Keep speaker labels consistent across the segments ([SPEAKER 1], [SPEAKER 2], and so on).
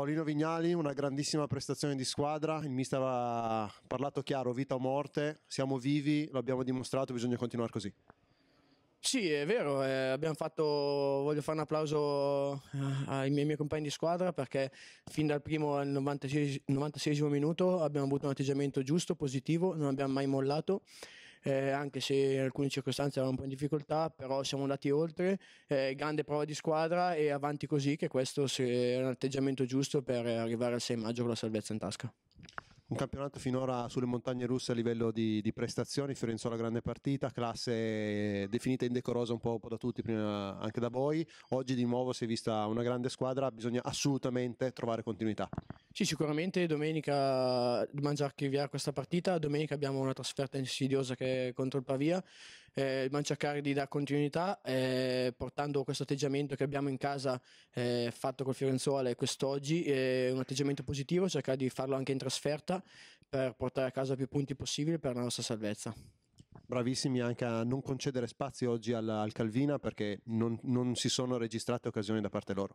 [SPEAKER 1] Paolino Vignali, una grandissima prestazione di squadra, il mister ha parlato chiaro, vita o morte, siamo vivi, l'abbiamo dimostrato, bisogna continuare così.
[SPEAKER 2] Sì, è vero, eh, abbiamo fatto, voglio fare un applauso eh, ai miei, miei, compagni di squadra perché fin dal primo al 96, 96 minuto abbiamo avuto un atteggiamento giusto, positivo, non abbiamo mai mollato eh, anche se in alcune circostanze eravamo un po' in difficoltà, però siamo andati oltre, eh, grande prova di squadra e avanti così che questo è un atteggiamento giusto per arrivare al 6 maggio con la salvezza in tasca.
[SPEAKER 1] Un campionato finora sulle montagne russe a livello di, di prestazioni, Fiorenzuola grande partita, classe definita indecorosa un po', un po da tutti, prima anche da voi, oggi di nuovo si è vista una grande squadra, bisogna assolutamente trovare continuità.
[SPEAKER 2] Sì, sicuramente domenica mangia archiviare questa partita, domenica abbiamo una trasferta insidiosa che è contro il Pavia, eh, cercare di dare continuità eh, portando questo atteggiamento che abbiamo in casa eh, fatto col Fiorenzuola quest'oggi, eh, un atteggiamento positivo, cercare di farlo anche in trasferta per portare a casa più punti possibili per la nostra salvezza. Bravissimi
[SPEAKER 1] anche a non concedere spazi oggi alla, al Calvina perché non, non si sono registrate occasioni da parte loro.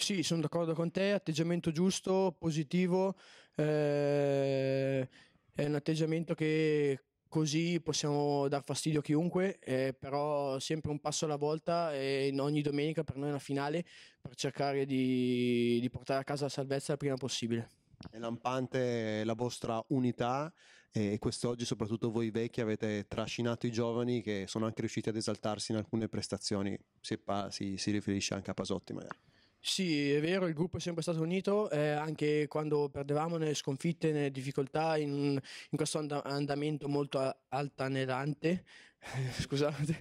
[SPEAKER 2] Sì, sono d'accordo con te, atteggiamento giusto, positivo, eh, è un atteggiamento che così possiamo dar fastidio a chiunque, eh, però sempre un passo alla volta e ogni domenica per noi è una finale per cercare di, di portare a casa la salvezza il prima possibile. È lampante
[SPEAKER 1] la vostra unità e quest'oggi soprattutto voi vecchi avete trascinato i giovani che sono anche riusciti ad esaltarsi in alcune prestazioni, si, si, si riferisce anche a Pasotti
[SPEAKER 2] magari. Sì, è vero, il gruppo è sempre stato unito, eh, anche quando perdevamo nelle sconfitte, nelle difficoltà, in, in questo and- andamento molto a- altanerante, scusate,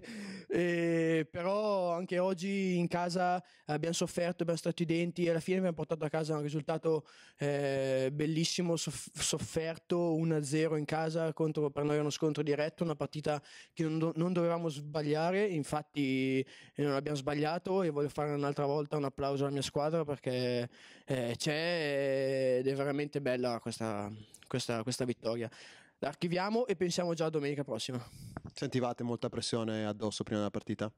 [SPEAKER 2] eh, però anche oggi in casa abbiamo sofferto, abbiamo stretto i denti e alla fine abbiamo portato a casa un risultato eh, bellissimo, soff- sofferto 1-0 in casa contro per noi uno scontro diretto, una partita che non, do- non dovevamo sbagliare, infatti eh, non abbiamo sbagliato e voglio fare un'altra volta un applauso alla mia squadra perché eh, c'è ed è veramente bella questa, questa, questa vittoria l'archiviamo e pensiamo già a domenica prossima. Sentivate molta pressione addosso prima della partita?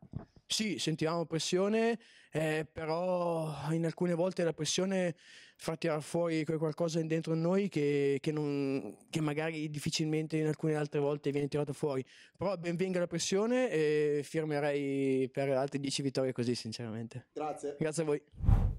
[SPEAKER 2] Sì, sentivamo pressione, eh, però in alcune volte la pressione fa tirare fuori qualcosa dentro noi che, che, non, che, magari difficilmente in alcune altre volte viene tirata fuori. Però ben venga la pressione e firmerei per altre 10 vittorie così, sinceramente. Grazie. Grazie a voi.